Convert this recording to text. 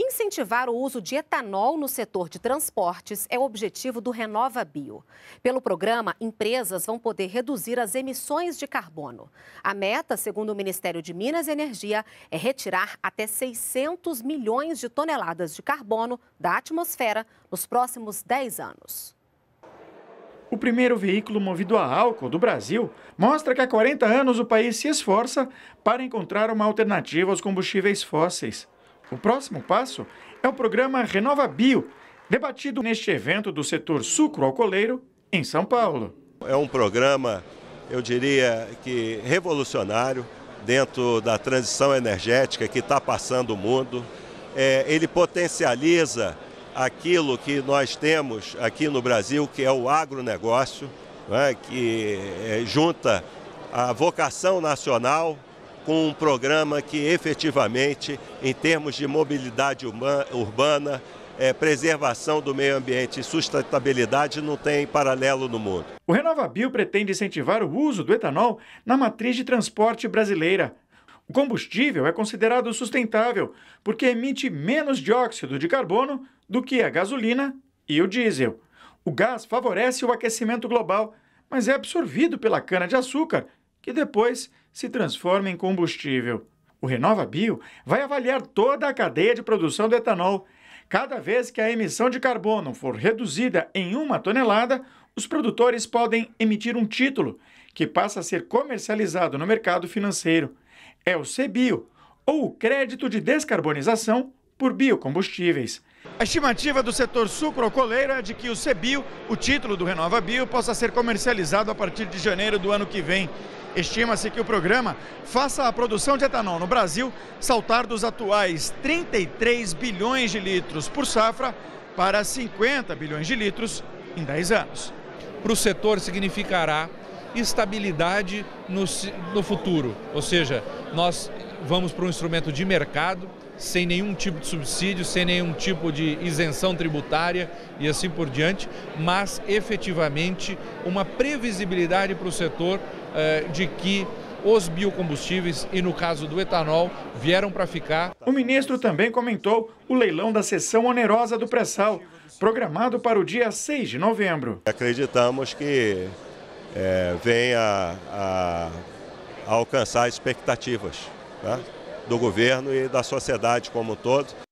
Incentivar o uso de etanol no setor de transportes é o objetivo do Renova Bio. Pelo programa, empresas vão poder reduzir as emissões de carbono. A meta, segundo o Ministério de Minas e Energia, é retirar até 600 milhões de toneladas de carbono da atmosfera nos próximos 10 anos. O primeiro veículo movido a álcool do Brasil mostra que há 40 anos o país se esforça para encontrar uma alternativa aos combustíveis fósseis. O próximo passo é o programa Renova Bio, debatido neste evento do setor sucro-alcooleiro em São Paulo. É um programa, eu diria que revolucionário dentro da transição energética que está passando o mundo. É, ele potencializa aquilo que nós temos aqui no Brasil, que é o agronegócio, né, que é, junta a vocação nacional com um programa que efetivamente, em termos de mobilidade urbana, é, preservação do meio ambiente e sustentabilidade não tem paralelo no mundo. O RenovaBio pretende incentivar o uso do etanol na matriz de transporte brasileira. O combustível é considerado sustentável porque emite menos dióxido de carbono do que a gasolina e o diesel. O gás favorece o aquecimento global, mas é absorvido pela cana-de-açúcar que depois se transforma em combustível. O Renova Bio vai avaliar toda a cadeia de produção do etanol. Cada vez que a emissão de carbono for reduzida em uma tonelada, os produtores podem emitir um título que passa a ser comercializado no mercado financeiro. É o CBio, ou o crédito de descarbonização por biocombustíveis. A estimativa do setor sucrocoleiro é de que o CBio, o título do Renova Bio, possa ser comercializado a partir de janeiro do ano que vem. Estima-se que o programa faça a produção de etanol no Brasil saltar dos atuais 33 bilhões de litros por safra para 50 bilhões de litros em 10 anos. Para o setor significará estabilidade no, no futuro, ou seja, nós vamos para um instrumento de mercado, sem nenhum tipo de subsídio, sem nenhum tipo de isenção tributária e assim por diante, mas efetivamente uma previsibilidade para o setor é, de que os biocombustíveis e, no caso do etanol, vieram para ficar. O ministro também comentou o leilão da sessão onerosa do pré-sal, programado para o dia 6 de novembro. Acreditamos que é, venha a, a, alcançar expectativas né, do governo e da sociedade como um todo.